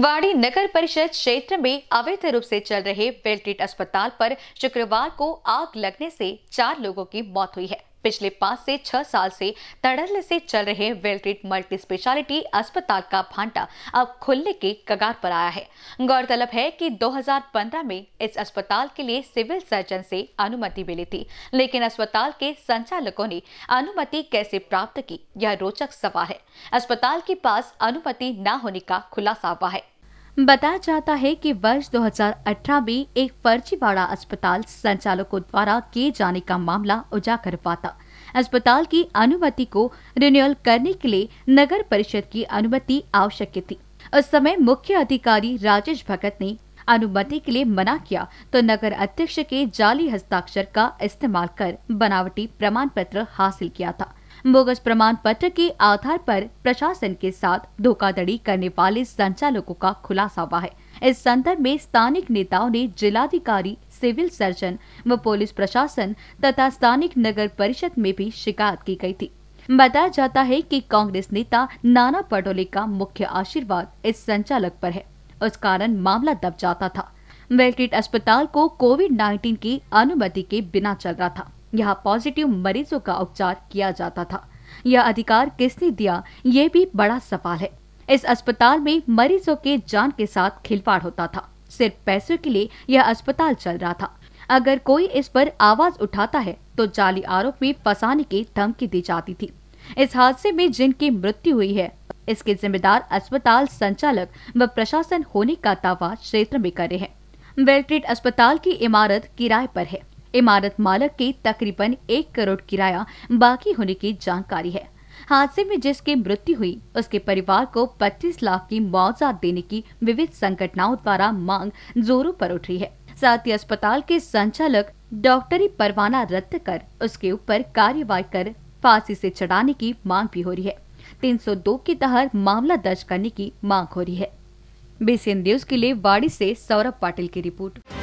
वाड़ी नगर परिषद क्षेत्र में अवैध रूप से चल रहे बेल्टेड अस्पताल पर शुक्रवार को आग लगने से चार लोगों की मौत हुई है पिछले पाँच से छह साल से तड़ल से चल रहे वेलट्रीट मल्टी स्पेशलिटी अस्पताल का भांटा अब खुलने के कगार पर आया है गौरतलब है कि 2015 में इस अस्पताल के लिए सिविल सर्जन से अनुमति मिली थी लेकिन अस्पताल के संचालकों ने अनुमति कैसे प्राप्त की यह रोचक सवाल है अस्पताल के पास अनुमति न होने का खुलासा हुआ है बताया जाता है कि वर्ष 2018 में एक फर्जीवाड़ा अस्पताल संचालकों द्वारा किए जाने का मामला उजागर हुआ था अस्पताल की अनुमति को रिन्यूअल करने के लिए नगर परिषद की अनुमति आवश्यक थी उस समय मुख्य अधिकारी राजेश भगत ने अनुमति के लिए मना किया तो नगर अध्यक्ष के जाली हस्ताक्षर का इस्तेमाल कर बनावटी प्रमाण पत्र हासिल किया था बोगस प्रमाण पत्र के आधार पर प्रशासन के साथ धोखाधड़ी करने वाले संचालकों का खुलासा हुआ है इस संदर्भ में स्थानिक नेताओं ने जिलाधिकारी सिविल सर्जन व पुलिस प्रशासन तथा स्थानिक नगर परिषद में भी शिकायत की गई थी बताया जाता है कि कांग्रेस नेता नाना पटोले का मुख्य आशीर्वाद इस संचालक पर है उस कारण मामला दब जाता था वेलट्रीट अस्पताल को कोविड 19 की अनुमति के बिना चल रहा था यहाँ पॉजिटिव मरीजों का उपचार किया जाता था यह अधिकार किसने दिया ये भी बड़ा सवाल है इस अस्पताल में मरीजों के जान के साथ खिलवाड़ होता था सिर्फ पैसों के लिए यह अस्पताल चल रहा था अगर कोई इस पर आवाज उठाता है तो जाली आरोप में फंसाने की धमकी दी जाती थी इस हादसे में जिनकी मृत्यु हुई है इसके जिम्मेदार अस्पताल संचालक व प्रशासन होने का दावा क्षेत्र में कर रहे हैं वेलट्रीट अस्पताल की इमारत किराए पर है इमारत मालक के तकरीबन एक करोड़ किराया बाकी होने की जानकारी है हादसे में जिसकी मृत्यु हुई उसके परिवार को 25 लाख की मुआवजा देने की विविध संगठनाओं द्वारा मांग जोरों पर रही है साथ ही अस्पताल के संचालक डॉक्टरी परवाना रद्द कर उसके ऊपर कार्यवाही कर फांसी से चढ़ाने की मांग भी हो रही है 302 के तहत मामला दर्ज करने की मांग हो रही है बीसीएन न्यूज के लिए वाड़ी से सौरभ पाटिल की रिपोर्ट